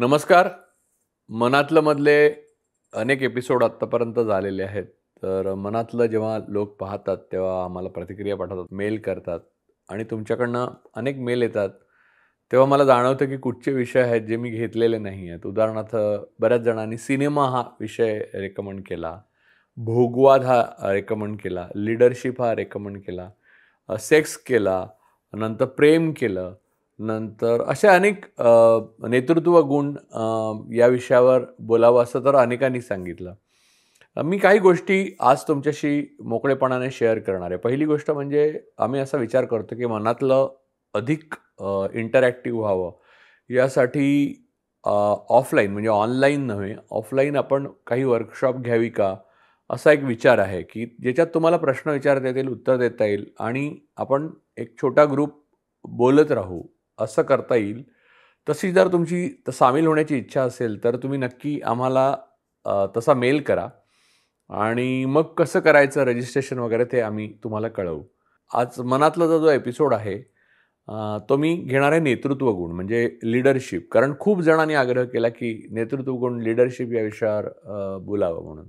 नमस्कार मनातलं मधले अनेक एपिसोड आत्तापर्यंत झालेले आहेत तर मनातलं जेव्हा लोक पाहतात तेव्हा आम्हाला प्रतिक्रिया पाठवतात मेल करतात आणि तुमच्याकडनं अनेक मेल येतात तेव्हा मला जाणवतं की कुठचे विषय आहेत जे मी घेतलेले नाही आहेत उदाहरणार्थ बऱ्याच जणांनी सिनेमा हा विषय रेकमेंड केला भोगवाद हा रेकमेंड केला लिडरशिप हा रेकमेंड केला सेक्स केला नंतर प्रेम केलं नंतर असे अनेक नेतृत्व गुण या विषयावर बोलावं असं तर अनेकांनी सांगितलं मी काही गोष्टी आज तुमच्याशी मोकळेपणाने शेअर करणार आहे पहिली गोष्ट म्हणजे आम्ही असा विचार करतो की मनातलं अधिक इंटरॅक्टिव्ह व्हावं यासाठी ऑफलाईन म्हणजे ऑनलाईन नव्हे ऑफलाईन आपण काही वर्कशॉप घ्यावी का असा एक विचार आहे की ज्याच्यात तुम्हाला प्रश्न विचारता येतील उत्तर देता येईल आणि आपण एक छोटा ग्रुप बोलत राहू असं करता येईल तशी जर तुमची सामील होण्याची इच्छा असेल तर तुम्ही नक्की आम्हाला तसा मेल करा आणि मग कसं करायचं रजिस्ट्रेशन वगैरे ते आम्ही तुम्हाला कळवू आज मनातला जो एपिसोड आहे तो मी घेणार आहे नेतृत्व गुण म्हणजे लिडरशिप कारण खूप जणांनी आग्रह केला की नेतृत्व गुण लिडरशिप या विषयावर बोलावं म्हणून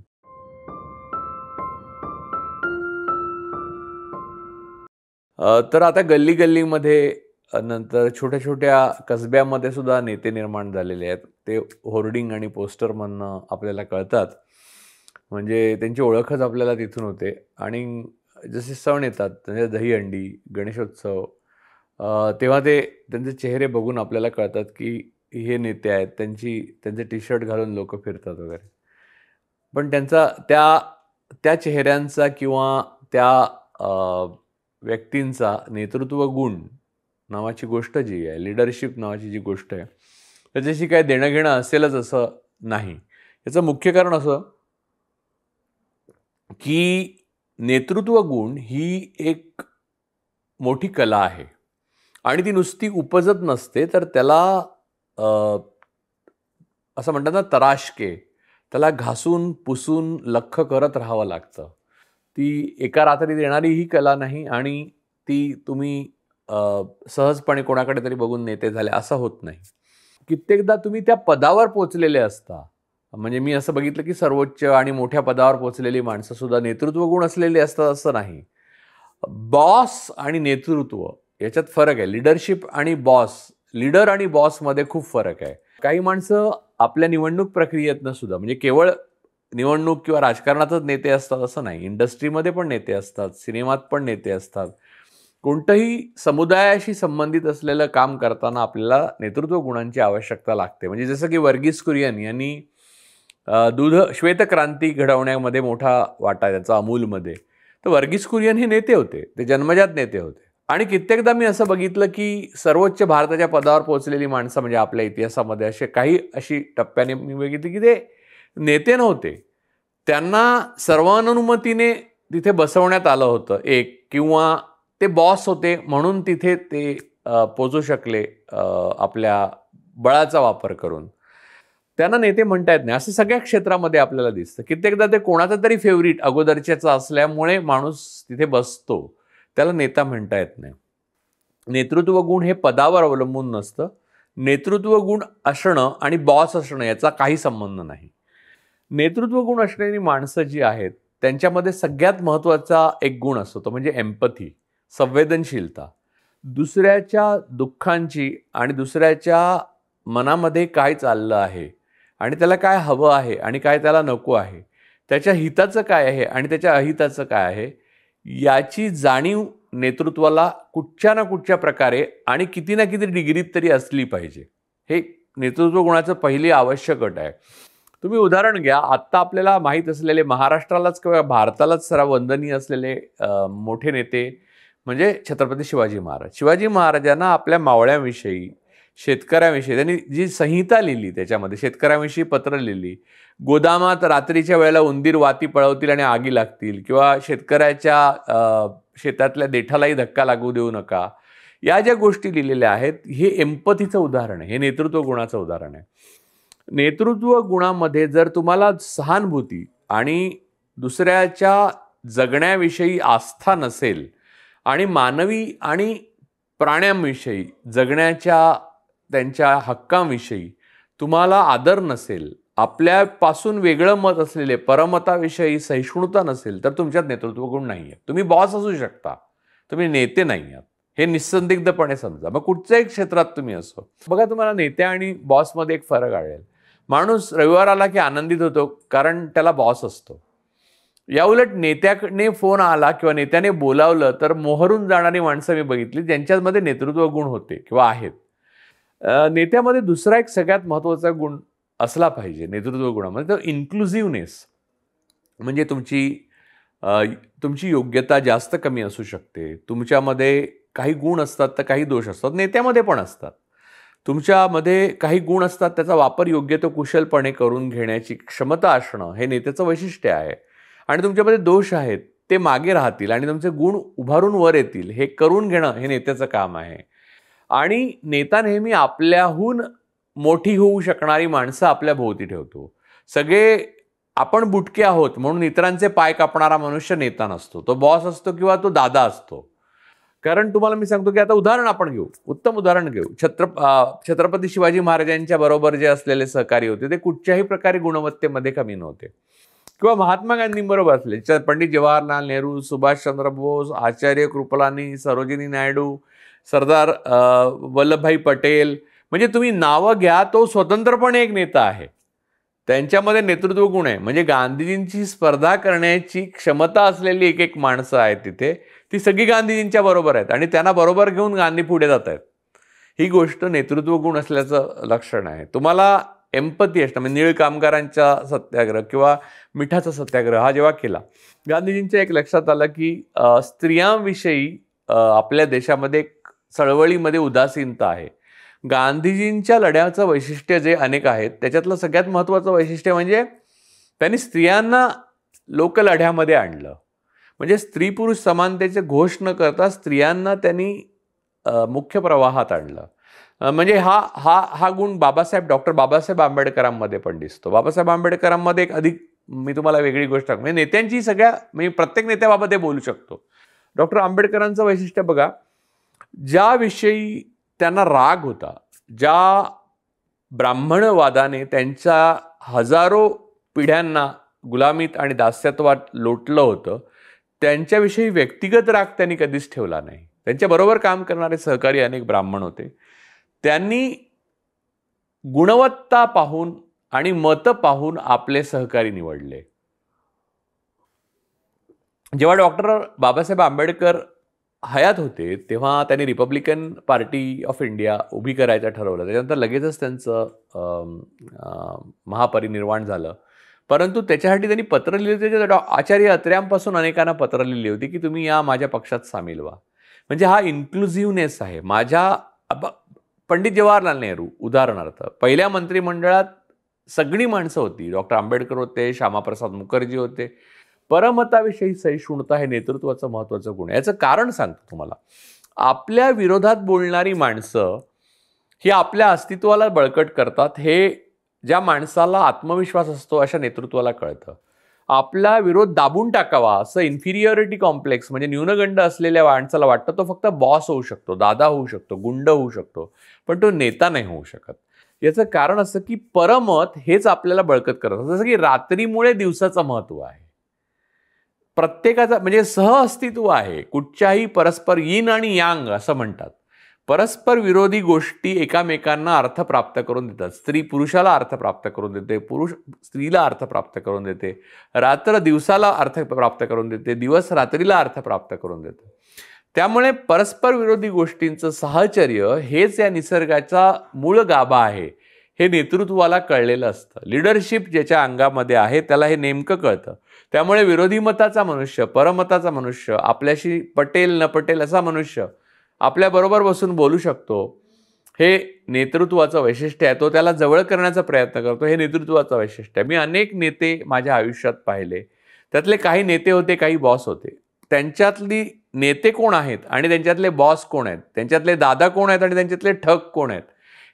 तर आता गल्ली गल्लीमध्ये नंतर छोट्या छोट्या कसब्यामध्ये सुद्धा नेते निर्माण झालेले आहेत ते होर्डिंग आणि पोस्टर म्हणणं आपल्याला कळतात म्हणजे त्यांची ओळखच आपल्याला तिथून होते आणि जसे सण येतात म्हणजे दहीहंडी गणेशोत्सव तेव्हा ते त्यांचे चेहरे बघून आपल्याला कळतात की हे नेते आहेत त्यांची त्यांचे टी शर्ट घालून लोक फिरतात वगैरे पण त्यांचा त्या त्या चेहऱ्यांचा किंवा त्या व्यक्तींचा नेतृत्व गुण नावाची गोष्ट जी आहे लिडरशिप नावाची जी गोष्ट आहे त्याच्याशी काय देणं घेणं असेलच असं नाही याचं मुख्य कारण असं की नेतृत्व गुण ही एक मोठी कला आहे आणि ती नुसती उपजत नसते तर त्याला असं म्हणतात ना तराशके त्याला घासून पुसून लख करत राहावं लागतं ती एका रात्री देणारी ही कला नाही आणि ती तुम्ही सहजपणे कोणाकडे तरी बघून नेते झाले असं होत नाही कित्येकदा तुम्ही त्या पदावर पोचलेले असता म्हणजे मी असं बघितलं की सर्वोच्च आणि मोठ्या पदावर पोचलेली सुद्धा नेतृत्व गुण असलेली असतात असं नाही बॉस आणि नेतृत्व याच्यात फरक आहे लिडरशिप आणि बॉस लिडर आणि बॉसमध्ये खूप फरक आहे काही माणसं आपल्या निवडणूक प्रक्रियेतनं सुद्धा म्हणजे केवळ निवडणूक किंवा राजकारणातच नेते असतात असं नाही इंडस्ट्रीमध्ये पण नेते असतात सिनेमात पण नेते असतात कोणतंही समुदायाशी संबंधित असलेलं काम करताना आपल्याला नेतृत्व गुणांची आवश्यकता लागते म्हणजे जसं की वर्गीस कुरियन यांनी दूध श्वेतक्रांती घडवण्यामध्ये मोठा वाटा त्याचा अमूलमध्ये तर वर्गीस कुरियन हे नेते होते ते जन्मजात नेते होते आणि कित्येकदा मी असं बघितलं की सर्वोच्च भारताच्या पदावर पोहोचलेली माणसं म्हणजे आपल्या इतिहासामध्ये असे काही अशी टप्प्याने मी बघितली की ते नेते नव्हते त्यांना सर्वानुमतीने तिथे बसवण्यात आलं होतं एक किंवा ते बॉस होते म्हणून तिथे ते पोचू शकले आपल्या बळाचा वापर करून त्यांना नेते म्हणता येत नाही असं सगळ्या क्षेत्रामध्ये आपल्याला दिसतं कित्येकदा ते कोणाचा तरी फेवरेट अगोदरच्याचा असल्यामुळे माणूस तिथे बसतो त्याला नेता म्हणता येत नाही नेतृत्व गुण हे पदावर अवलंबून नसतं नेतृत्व गुण असणं आणि बॉस असणं याचा काही संबंध नाही नेतृत्व गुण असणारी माणसं जी आहेत त्यांच्यामध्ये सगळ्यात महत्त्वाचा एक गुण असतो तो म्हणजे एम्पथी संवेदनशीलता दुसऱ्याच्या दुःखांची आणि दुसऱ्याच्या मनामध्ये काय चाललं आहे आणि त्याला काय हवं आहे आणि काय त्याला नको आहे त्याच्या हिताचं काय आहे आणि त्याच्या अहिताचं काय आहे याची जाणीव नेतृत्वाला कुठच्या ना कुठच्या प्रकारे आणि किती ना किती डिग्रीत तरी असली पाहिजे हे नेतृत्व गुणाचं पहिली आवश्यक अट आहे तुम्ही उदाहरण घ्या आत्ता आपल्याला माहीत असलेले महाराष्ट्रालाच किंवा भारतालाच सरा वंदनीय असलेले मोठे नेते म्हणजे छत्रपती शिवाजी महाराज शिवाजी महाराजांना आपल्या मावळ्याविषयी शेतकऱ्यांविषयी त्यांनी जी संहिता लिहिली त्याच्यामध्ये शेतकऱ्यांविषयी पत्र लिहिली गोदामात रात्रीच्या वेळेला उंदीर वाती पळवतील आणि आगी लागतील किंवा शेतकऱ्याच्या शेतातल्या देठालाही धक्का लागू देऊ नका या ज्या गोष्टी लिहिलेल्या आहेत हे एम्पथीचं उदाहरण आहे हे नेतृत्व गुणाचं उदाहरण आहे नेतृत्व गुणामध्ये जर तुम्हाला सहानुभूती आणि दुसऱ्याच्या जगण्याविषयी आस्था नसेल आणि मानवी आणि प्राण्यांविषयी जगण्याच्या त्यांच्या हक्कांविषयी तुम्हाला आदर नसेल आपल्यापासून वेगळं मत असलेले परमताविषयी सहिष्णुता नसेल तर तुमच्यात नेतृत्व गुण नाही आहे तुम्ही बॉस असू शकता तुम्ही नेते नाही आहात हे निसंदिग्धपणे समजा मग कुठच्याही क्षेत्रात तुम्ही असो बघा तुम्हाला नेते आणि बॉसमध्ये एक फरक आढळेल माणूस रविवार आला की आनंदित होतो कारण त्याला बॉस असतो उलट नेत्याकडे फोन आला किंवा नेत्याने बोलावलं तर मोहरून जाणारी माणसं मी बघितली ज्यांच्यामध्ये नेतृत्व गुण होते किंवा आहेत नेत्यामध्ये दुसरा एक सगळ्यात महत्त्वाचा गुण असला पाहिजे नेतृत्व गुणामध्ये तो इन्क्लुझिव्हनेस म्हणजे तुमची तुमची योग्यता जास्त कमी असू शकते तुमच्यामध्ये काही गुण असतात तर काही दोष असतात नेत्यामध्ये पण असतात तुमच्यामध्ये काही गुण असतात त्याचा वापर योग्य तो कुशलपणे करून घेण्याची क्षमता असणं हे नेत्याचं वैशिष्ट्य आहे आणि तुमच्यामध्ये दोष आहेत ते मागे राहतील आणि तुमचे गुण उभारून वर येतील हे करून घेणं हे नेत्याचं काम आहे आणि नेता नेहमी आपल्याहून मोठी होऊ शकणारी माणसं आपल्या भोवती ठेवतो सगळे आपण बुटके आहोत म्हणून इतरांचे पाय कापणारा मनुष्य नेता नसतो तो बॉस असतो किंवा तो दादा असतो कारण तुम्हाला मी सांगतो की आता उदाहरण आपण घेऊ उत्तम उदाहरण घेऊ छत्र छत्रपती शिवाजी महाराजांच्या बरोबर जे असलेले सहकारी होते ते कुठच्याही प्रकारे गुणवत्तेमध्ये कमी नव्हते किंवा महात्मा गांधींबरोबर असले पंडित जवाहरलाल नेहरू सुभाषचंद्र बोस आचार्य कृपलानी सरोजिनी नायडू सरदार वल्लभभाई पटेल म्हणजे तुम्ही नावं घ्या तो स्वतंत्रपणे एक नेता आहे त्यांच्यामध्ये नेतृत्व गुण आहे म्हणजे गांधीजींची स्पर्धा करण्याची क्षमता असलेली एक एक माणसं आहेत तिथे ती सगळी गांधीजींच्या बरोबर आहेत आणि त्यांना बरोबर घेऊन गांधी पुढे जात आहेत ही गोष्ट नेतृत्व गुण असल्याचं लक्षण आहे तुम्हाला एम्पती असणं म्हणजे निळ कामगारांचा सत्याग्रह किंवा मिठाचा सत्याग्रह हा जेव्हा केला गांधीजींच्या एक लक्षात आलं की स्त्रियांविषयी आपल्या देशामध्ये एक चळवळीमध्ये उदासीनता आहे गांधीजींच्या लढ्याचं वैशिष्ट्य जे अनेक आहेत त्याच्यातलं सगळ्यात महत्त्वाचं वैशिष्ट्य म्हणजे त्यांनी स्त्रियांना लोकलढ्यामध्ये आणलं म्हणजे स्त्री पुरुष समानतेचे घोष न करता स्त्रियांना त्यांनी मुख्य प्रवाहात आणलं म्हणजे हा हा हा गुण बाबासाहेब डॉक्टर बाबासाहेब आंबेडकरांमध्ये पण दिसतो बाबासाहेब आंबेडकरांमध्ये एक अधिक मी तुम्हाला वेगळी गोष्ट म्हणजे नेत्यांची सगळ्या मी प्रत्येक नेत्याबाबत हे बोलू शकतो डॉक्टर आंबेडकरांचं वैशिष्ट्य बघा ज्याविषयी त्यांना राग होता ज्या ब्राह्मणवादाने त्यांच्या हजारो पिढ्यांना गुलामीत आणि दास्यत्वात लोटलं होतं त्यांच्याविषयी व्यक्तिगत राग त्यांनी कधीच ठेवला नाही त्यांच्याबरोबर काम करणारे सहकारी अनेक ब्राह्मण होते त्यांनी गुणवत्ता पाहून आणि मतं पाहून आपले सहकारी निवडले जेव्हा डॉक्टर बाबासाहेब आंबेडकर हयात होते तेव्हा त्यांनी रिपब्लिकन पार्टी ऑफ इंडिया उभी करायचं ठरवलं त्याच्यानंतर लगेचच त्यांचं महापरिनिर्वाण झालं परंतु त्याच्यासाठी त्यांनी पत्र लिहिले होते डॉ आचार्य अत्र्यांपासून अनेकांना पत्र लिहिली होती की तुम्ही या माझ्या पक्षात सामील व्हा म्हणजे हा इन्क्लुझिव्हनेस आहे माझ्या पंडित जवाहरलाल नेहरू उदाहरणार्थ पहिल्या मंत्रिमंडळात सगळी माणसं होती डॉक्टर आंबेडकर होते श्यामाप्रसाद मुखर्जी होते परमताविषयी सहिष्णुता हे नेतृत्वाचं महत्त्वाचं गुण याचं कारण सांगतो तुम्हाला आपल्या विरोधात बोलणारी माणसं ही आपल्या अस्तित्वाला बळकट करतात हे ज्या माणसाला आत्मविश्वास असतो अशा नेतृत्वाला कळतं आपला विरोध दाबून टाकावा असं इन्फिरियॉरिटी कॉम्प्लेक्स म्हणजे न्यूनगंड असलेल्या माणसाला वाटतं तो फक्त बॉस होऊ शकतो दादा होऊ शकतो गुंड होऊ शकतो पण तो नेता नाही होऊ शकत याचं कारण असं की परमत हेच आपल्याला बळकत करत जसं की रात्रीमुळे दिवसाचं महत्त्व आहे प्रत्येकाचा म्हणजे सहअस्तित्व आहे कुठच्याही परस्पर यिन आणि यांग असं म्हणतात परस्पर विरोधी गोष्टी एकामेकांना अर्थ प्राप्त करून देतात स्त्री पुरुषाला अर्थ प्राप्त करून देते पुरुष स्त्रीला अर्थ प्राप्त करून देते रात्र दिवसाला अर्थ प्राप्त करून देते दिवस रात्रीला अर्थ प्राप्त करून देते त्यामुळे परस्पर विरोधी गोष्टींचं साहचर्य हेच या निसर्गाचा मूळ गाभा आहे हे नेतृत्वाला कळलेलं असतं लिडरशिप ज्याच्या अंगामध्ये आहे त्याला हे नेमकं कळतं त्यामुळे विरोधी मताचा मनुष्य परमताचा मनुष्य आपल्याशी पटेल न पटेल असा मनुष्य आपल्याबरोबर बसून बोलू शकतो हे नेतृत्वाचं वैशिष्ट्य आहे तो त्याला जवळ करण्याचा प्रयत्न करतो हे नेतृत्वाचं वैशिष्ट्य आहे मी अनेक नेते माझ्या आयुष्यात पाहिले त्यातले काही नेते होते काही बॉस होते त्यांच्यातली नेते कोण आहेत आणि त्यांच्यातले बॉस कोण आहेत त्यांच्यातले दादा कोण आहेत आणि त्यांच्यातले ठग कोण आहेत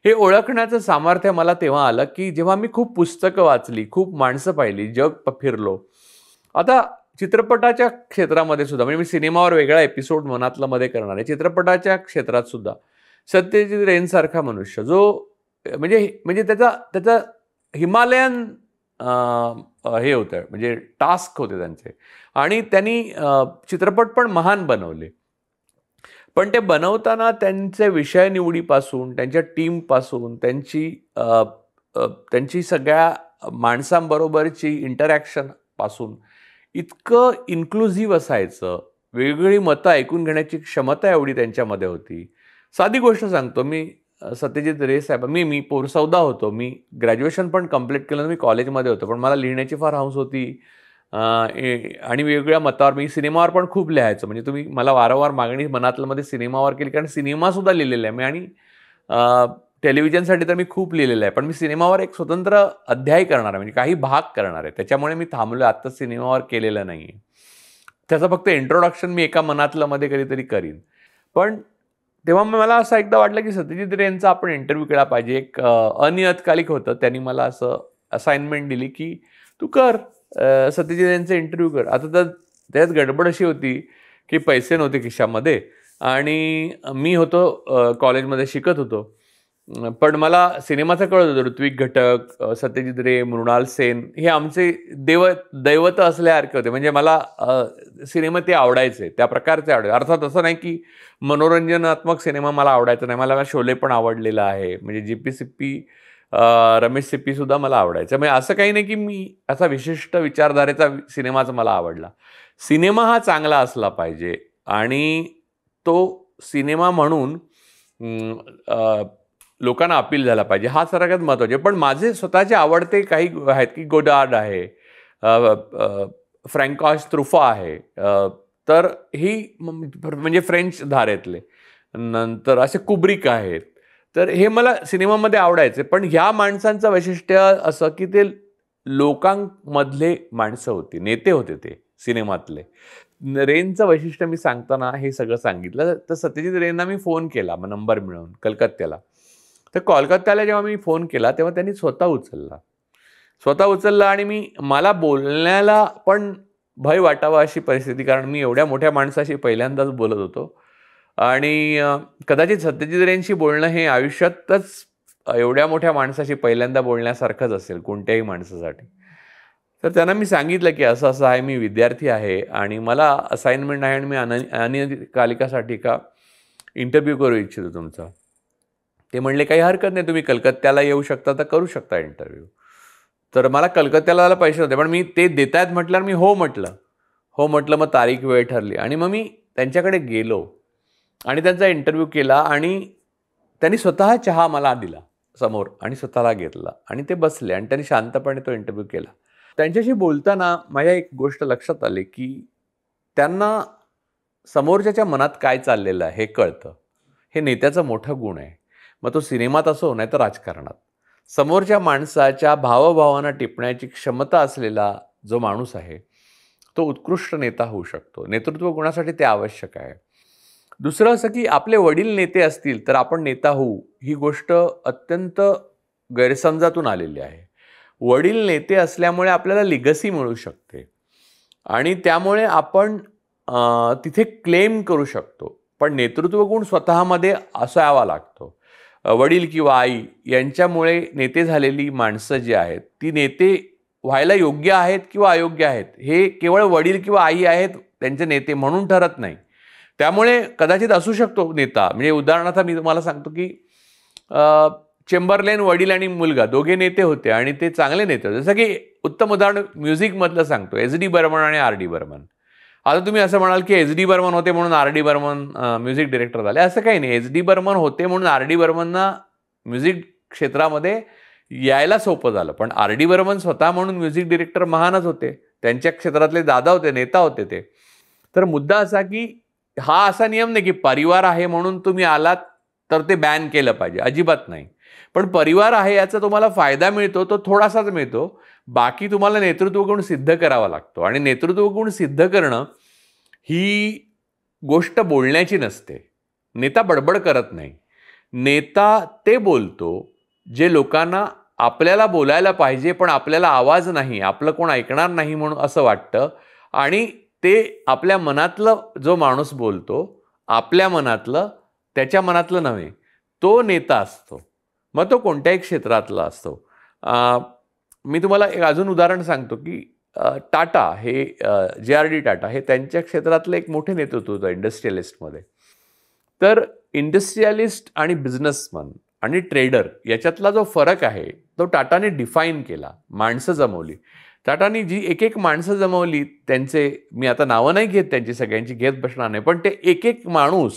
हे ओळखण्याचं सामर्थ्य मला तेव्हा आलं की जेव्हा मी खूप पुस्तकं वाचली खूप माणसं पाहिली जग फिरलो आता चित्रपटाच्या क्षेत्रामध्ये सुद्धा म्हणजे मी सिनेमावर वेगळा एपिसोड मनातला मध्ये करणार आहे चित्रपटाच्या क्षेत्रात सुद्धा सत्यजित रेनसारखा मनुष्य जो म्हणजे म्हणजे त्याचा त्याचा हिमालयन हे होतं म्हणजे टास्क होते त्यांचे आणि त्यांनी चित्रपट पण महान बनवले पण ते बनवताना त्यांचे विषय निवडीपासून त्यांच्या टीमपासून त्यांची त्यांची सगळ्या माणसांबरोबरची इंटरॅक्शन पासून इतकं इन्क्लुझिव्ह असायचं वेगवेगळी मतं ऐकून घेण्याची क्षमता एवढी त्यांच्यामध्ये होती साधी गोष्ट सांगतो मी सत्यजित रे साहेब मी मी पोरसौदा होतो मी ग्रॅज्युएशन पण कम्प्लीट केलं मी कॉलेजमध्ये होतो पण मला लिहिण्याची फार हौस होती आणि वेगवेगळ्या मतावर मी सिनेमावर पण खूप लिहायचं म्हणजे तुम्ही मला वारंवार मागणी मनातल्यामध्ये सिनेमावर केली कारण सिनेमासुद्धा लिहिलेला आहे मी आणि टेलिव्हिजनसाठी तर मी खूप लिहिलेलं आहे पण मी सिनेमावर एक स्वतंत्र अध्याय करणार आहे म्हणजे काही भाग करणार आहे त्याच्यामुळे मी थांबलो आत्ता सिनेमावर केलेलं नाही आहे त्याचं फक्त इंट्रोडक्शन मी एका मनातलं मध्ये कधीतरी करीन पण तेव्हा मला असं एकदा वाटलं की सत्यजित यांचा आपण इंटरव्ह्यू केला पाहिजे एक अनियतकालिक होतं त्यांनी मला असं असाइनमेंट दिली की तू कर सत्यजित यांचा इंटरव्ह्यू कर आता तर त्याच गडबड अशी होती की पैसे नव्हते खिशामध्ये आणि मी होतो कॉलेजमध्ये शिकत होतो पण मला सिनेमाचं कळत होतं ऋत्विक घटक सत्यजित रे मृणाल सेन हे आमचे देव दैवत असल्यासारखे होते म्हणजे मला सिनेमा ते आवडायचे त्या प्रकारचे आवडायचे अर्थात असं नाही की मनोरंजनात्मक सिनेमा मला आवडायचा नाही मला शोले पण आवडलेला आहे म्हणजे जी पी सिप्पी रमेश सिप्पीसुद्धा मला आवडायचं म्हणजे असं काही नाही की मी असा विशिष्ट विचारधारेचा सिनेमाचा मला आवडला सिनेमा हा चांगला असला पाहिजे आणि तो सिनेमा म्हणून लोकांना अपील झाला पाहिजे हा सगळ्यात महत्त्वाचे पण माझे स्वतःचे आवडते काही आहेत की गोडार्ड आहे फ्रँकॉश त्रुफा आहे तर ही म्हणजे फ्रेंच धारेतले नंतर असे कुब्रिक आहेत तर हे मला सिनेमामध्ये आवडायचे पण ह्या माणसांचं वैशिष्ट्य असं की ते लोकांमधले माणसं होती नेते होते ते सिनेमातले रेनचं वैशिष्ट्य मी सांगताना हे सगळं सांगितलं तर सत्यजित रेनना मी फोन केला मग नंबर मिळवून कलकत्त्याला तर कोलकात्याला जेव्हा मी फोन केला तेव्हा त्यांनी स्वतः उचलला स्वतः उचलला आणि मी मला बोलण्याला पण भय वाटावा अशी परिस्थिती कारण मी एवढ्या मोठ्या माणसाशी पहिल्यांदाच बोलत होतो आणि कदाचित सत्यजित रेंशी बोलणं हे आयुष्यातच एवढ्या मोठ्या माणसाशी पहिल्यांदा बोलण्यासारखंच असेल कोणत्याही माणसासाठी तर त्यांना मी सांगितलं की असं असं आहे मी विद्यार्थी आहे आणि मला असाइनमेंट आहे आणि मी अन अनियकालिकासाठी का इंटरव्ह्यू करू इच्छितो तुमचा ते म्हणले काही हरकत नाही तुम्ही कलकत्त्याला येऊ शकता तर करू शकता इंटरव्ह्यू तर मला कलकत्त्याला पैसे होते पण मी ते देत आहेत म्हटल्यावर मी हो म्हटलं हो म्हटलं मग तारीख वेळ ठरली आणि मग मी त्यांच्याकडे गेलो आणि त्यांचा इंटरव्ह्यू केला आणि त्यांनी स्वतः चहा मला दिला समोर आणि स्वतःला घेतला आणि ते बसले आणि त्यांनी शांतपणे तो इंटरव्ह्यू केला त्यांच्याशी बोलताना माझ्या एक गोष्ट लक्षात आली की त्यांना समोरच्याच्या मनात काय चाललेलं आहे हे कळतं हे नेत्याचं मोठं गुण आहे मग तो सिनेमात असो नाही तर राजकारणात समोरच्या माणसाच्या भावभावांना टिपण्याची क्षमता असलेला जो माणूस आहे तो उत्कृष्ट नेता होऊ शकतो नेतृत्व गुणासाठी ते आवश्यक आहे दुसरं असं की आपले वडील नेते असतील तर आपण नेता होऊ ही गोष्ट अत्यंत गैरसमजातून आलेली आहे वडील नेते असल्यामुळे आपल्याला लिगसी मिळू शकते आणि त्यामुळे आपण तिथे क्लेम करू शकतो पण नेतृत्व गुण स्वतःमध्ये असावा लागतो वडील किंवा आई यांच्यामुळे नेते झालेली माणसं जी आहेत ती नेते व्हायला योग्य आहेत किंवा अयोग्य आहेत हे केवळ वडील किंवा आई आहेत त्यांचे नेते म्हणून ठरत नाही त्यामुळे कदाचित असू शकतो नेता म्हणजे उदाहरणार्थ मी तुम्हाला सांगतो की चेंबरलेन वडील आणि मुलगा दोघे नेते होते आणि ते चांगले नेते होते जसं की उत्तम उदाहरण म्युझिकमधलं सांगतो एस डी बर्मन आणि आर डी बर्मन आता तुम्ही असं म्हणाल की एच डी बर्मन होते म्हणून R D Burman music director झाले असं काही नाही एच डी बर्मन होते म्हणून आर डी बर्मनना म्युझिक क्षेत्रामध्ये यायला सोपं झालं पण आर डी बर्मन स्वतः म्हणून म्युझिक डिरेक्टर महानच होते त्यांच्या क्षेत्रातले दादा होते नेता होते ते तर मुद्दा असा की हा असा नियम नाही की परिवार आहे म्हणून तुम्ही आलात तर ते बॅन केलं पाहिजे अजिबात नाही पण परिवार आहे याचा तुम्हाला फायदा मिळतो तो थोडासाच मिळतो बाकी तुम्हाला नेतृत्वगुण सिद्ध करावा लागतो आणि नेतृत्वगुण सिद्ध करणं ही गोष्ट बोलण्याची नसते नेता बडबड करत नाही नेता ते बोलतो जे लोकांना आपल्याला बोलायला पाहिजे पण आपल्याला आवाज नाही आपलं कोण ऐकणार नाही म्हणून असं वाटतं आणि ते आपल्या मनातलं जो माणूस बोलतो आपल्या मनातलं त्याच्या मनातलं नव्हे तो नेता असतो मग तो कोणत्याही क्षेत्रातला असतो मी तुम्हाला एक अजून उदाहरण सांगतो की टाटा हे जे आर डी टाटा हे त्यांच्या क्षेत्रातलं एक मोठे नेतृत्व होतं इंडस्ट्रियलिस्टमध्ये तर इंडस्ट्रियलिस्ट आणि बिझनेसमन आणि ट्रेडर याच्यातला जो फरक आहे तो टाटाने डिफाईन केला माणसं जमवली टाटाने जी एक एक माणसं जमवली त्यांचे मी आता नावं नाही घेत त्यांची सगळ्यांची घेत बसणार नाही पण ते एक एक माणूस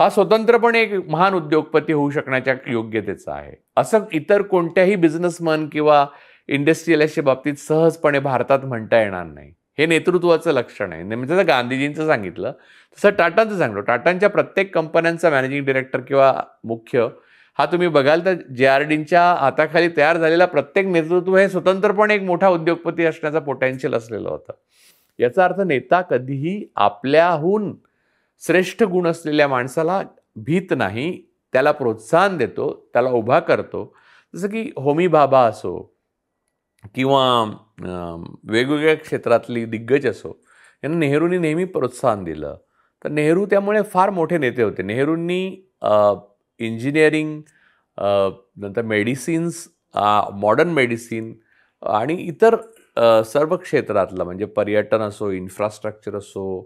हा स्वतंत्रपणे एक महान उद्योगपती होऊ शकण्याच्या योग्यतेचा आहे असं इतर कोणत्याही बिझनेसमन किंवा अशा बाबतीत सहजपणे भारतात म्हणता येणार नाही हे नेतृत्वाचं लक्षण आहे म्हणजे जसं गांधीजींचं सांगितलं तसं टाटांचं सांगलो टाटांच्या प्रत्येक कंपन्यांचा मॅनेजिंग डिरेक्टर किंवा मुख्य हा तुम्ही बघाल तर जे आर डींच्या हाताखाली तयार झालेला प्रत्येक नेतृत्व हे स्वतंत्रपणे एक मोठा उद्योगपती असण्याचा पोटेन्शियल असलेलं होतं याचा अर्थ नेता कधीही आपल्याहून श्रेष्ठ गुण असलेल्या माणसाला भीत नाही त्याला प्रोत्साहन देतो त्याला उभा करतो जसं की होमी बाबा असो किंवा वेगवेगळ्या क्षेत्रातली दिग्गज असो यांना नेहरूंनी नेहमी प्रोत्साहन दिलं तर नेहरू त्यामुळे फार मोठे नेते होते नेहरूंनी इंजिनिअरिंग नंतर मेडिसिन्स मॉडर्न मेडिसिन आणि इतर सर्व क्षेत्रातलं म्हणजे पर्यटन असो इन्फ्रास्ट्रक्चर असो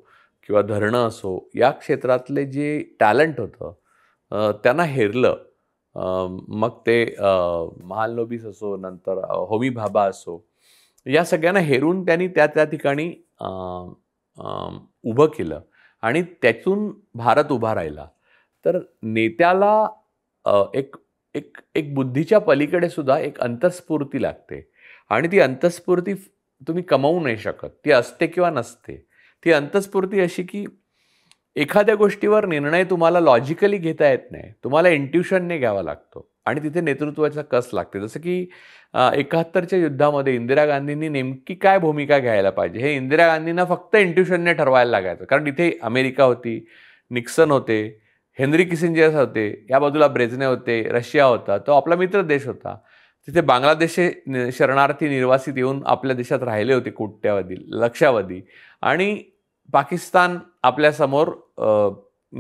किंवा धरणं असो या क्षेत्रातले जे टॅलेंट होतं त्यांना हेरलं मग ते महालनोबीस असो नंतर होमी भाबा असो या सगळ्यांना हेरून त्यांनी त्या त्या ठिकाणी उभं केलं आणि त्यातून भारत उभा राहिला तर नेत्याला एक एक एक बुद्धीच्या पलीकडे सुद्धा एक अंतस्फूर्ती लागते आणि ती अंतस्फूर्ती तुम्ही कमावू नाही शकत ती असते किंवा नसते ती अंतस्फूर्ती अशी की एखाद्या गोष्टीवर निर्णय तुम्हाला लॉजिकली घेता येत नाही तुम्हाला इंट्युशनने घ्यावा लागतो आणि तिथे नेतृत्वाचा कस लागते जसं की एकाहत्तरच्या युद्धामध्ये इंदिरा गांधींनी नेमकी काय भूमिका घ्यायला पाहिजे हे इंदिरा गांधींना फक्त इंट्युशनने ठरवायला लागायचं कारण इथे अमेरिका होती निक्सन होते हेनरी किसिंजर्स होते या बाजूला ब्रेझने होते रशिया होता तो आपला मित्र देश होता तिथे बांगलादेश शरणार्थी निर्वासित येऊन आपल्या देशात राहिले होते कोट्यावधी लक्षावधी आणि पाकिस्तान आपल्यासमोर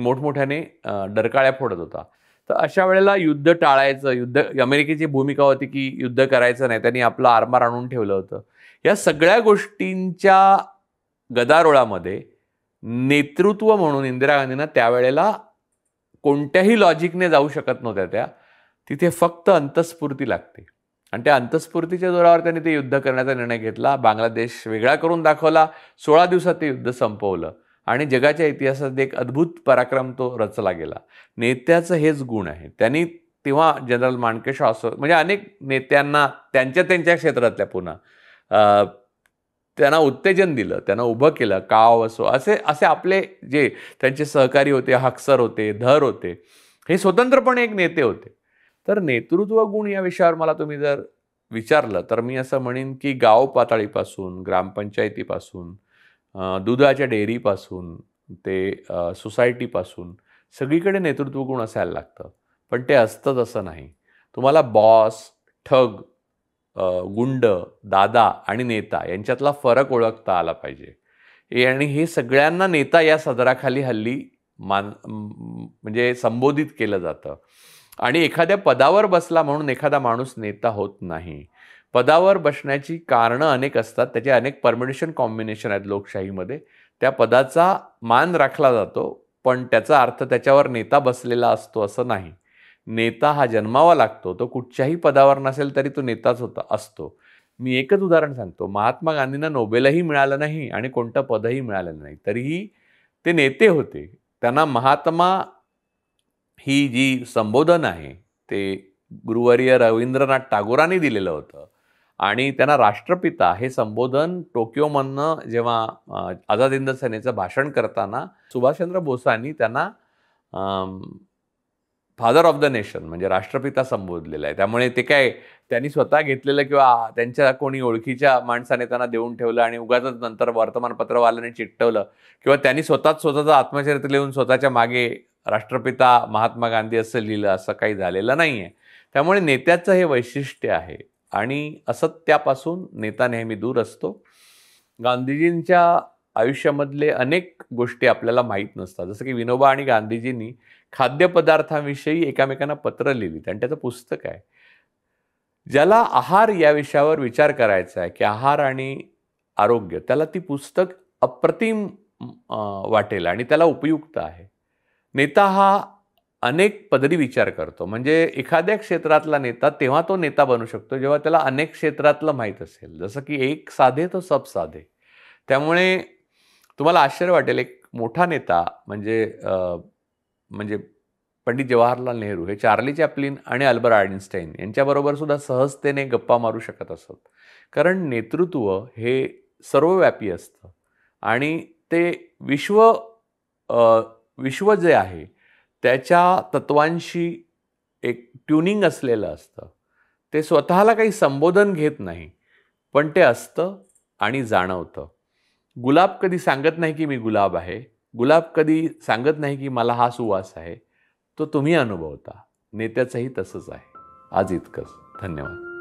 मोठमोठ्याने डरकाळ्या फोडत होता तर अशा वेळेला युद्ध टाळायचं युद्ध अमेरिकेची भूमिका होती की युद्ध करायचं नाही त्यांनी आपलं आरमार आणून ठेवलं होतं या सगळ्या गोष्टींच्या गदारोळामध्ये नेतृत्व म्हणून इंदिरा गांधींना त्यावेळेला कोणत्याही लॉजिकने जाऊ शकत नव्हत्या त्या तिथे फक्त अंतस्फूर्ती लागते आणि त्या अंतस्फूर्तीच्या जोरावर त्यांनी ते युद्ध करण्याचा निर्णय घेतला बांगलादेश वेगळा करून दाखवला सोळा दिवसात ते युद्ध संपवलं आणि जगाच्या इतिहासात एक अद्भुत पराक्रम तो रचला गेला नेत्याचं हेच गुण आहे त्यांनी तेव्हा जनरल माणकेशॉ असो म्हणजे अनेक नेत्यांना त्यांच्या त्यांच्या क्षेत्रातल्या पुन्हा त्यांना उत्तेजन दिलं त्यांना उभं केलं काव असो असे असे आपले जे त्यांचे सहकारी होते हक्सर होते धर होते हे स्वतंत्रपणे एक नेते होते तर नेतृत्व गुण या विषयावर मला तुम्ही जर विचारलं तर मी असं म्हणेन की गाव पातळीपासून ग्रामपंचायतीपासून दुधाच्या डेअरीपासून ते सोसायटीपासून सगळीकडे नेतृत्व गुण असायला लागतं पण ते असतंच असं नाही तुम्हाला बॉस ठग गुंड दादा आणि नेता यांच्यातला फरक ओळखता आला पाहिजे आणि हे सगळ्यांना नेता या सदराखाली हल्ली मान म्हणजे संबोधित केलं जातं आणि एखाद्या पदावर बसला म्हणून एखादा माणूस नेता होत नाही पदावर बसण्याची कारणं अनेक असतात त्याचे अनेक परमिनेशन कॉम्बिनेशन आहेत लोकशाहीमध्ये त्या पदाचा मान राखला जातो पण त्याचा अर्थ त्याच्यावर नेता बसलेला असतो असं नाही नेता हा जन्मावा लागतो तो कुठच्याही पदावर नसेल तरी तो नेताच होता असतो मी एकच उदाहरण सांगतो महात्मा गांधींना नोबेलही मिळालं नाही आणि कोणतं पदही मिळालं नाही तरीही ते नेते होते त्यांना महात्मा ही जी संबोधन आहे ते गुरुवर्य रवींद्रनाथ टागोरांनी दिलेलं होतं आणि त्यांना राष्ट्रपिता हे संबोधन टोकियोमधनं जेव्हा आझाद हिंद सेनेचं भाषण करताना सुभाषचंद्र बोसांनी त्यांना फादर ऑफ द नेशन म्हणजे राष्ट्रपिता संबोधलेला आहे त्यामुळे ते काय त्यांनी स्वतः घेतलेलं किंवा त्यांच्या कोणी ओळखीच्या माणसाने त्यांना देऊन ठेवलं आणि उगाच नंतर वर्तमानपत्रवाल्याने चिट्टवलं किंवा त्यांनी स्वतःच स्वतःचा आत्मचरित्र लिहून स्वतःच्या मागे राष्ट्रपिता महात्मा गांधी असं लिहिलं असं काही झालेलं नाही आहे त्यामुळे नेत्याचं हे वैशिष्ट्य आहे आणि असत्यापासून नेता नेहमी दूर असतो गांधीजींच्या आयुष्यामधले अनेक गोष्टी आपल्याला माहीत नसतात जसं की विनोबा आणि गांधीजींनी खाद्यपदार्थांविषयी एकामेकांना पत्र लिहिली आणि त्याचं पुस्तक आहे ज्याला आहार या विषयावर विचार करायचा आहे की आहार आणि आरोग्य त्याला ती पुस्तक अप्रतिम वाटेल आणि त्याला उपयुक्त आहे नेता हा अनेक पदरी विचार करतो म्हणजे एखाद्या क्षेत्रातला नेता तेव्हा तो नेता बनू शकतो जेव्हा त्याला अनेक क्षेत्रातलं माहीत असेल जसं की एक साधे तो सब साधे त्यामुळे तुम्हाला आश्चर्य वाटेल एक मोठा नेता म्हणजे म्हणजे पंडित जवाहरलाल नेहरू हे चार्ली चॅपलिन आणि अल्बर्ट आयन्स्टाईन यांच्याबरोबर सुद्धा सहजतेने गप्पा मारू शकत असत कारण नेतृत्व हे सर्वव्यापी असतं आणि ते विश्व विश्व जे आहे त्याच्या तत्वांशी एक ट्युनिंग असलेलं असतं ते स्वतःला काही संबोधन घेत नाही पण ते असतं आणि जाणवतं गुलाब कधी सांगत नाही की मी गुलाब आहे गुलाब कधी सांगत नाही की मला हा सुवास आहे तो तुम्ही अनुभवता नेत्याचंही तसंच आहे आज इतकंच धन्यवाद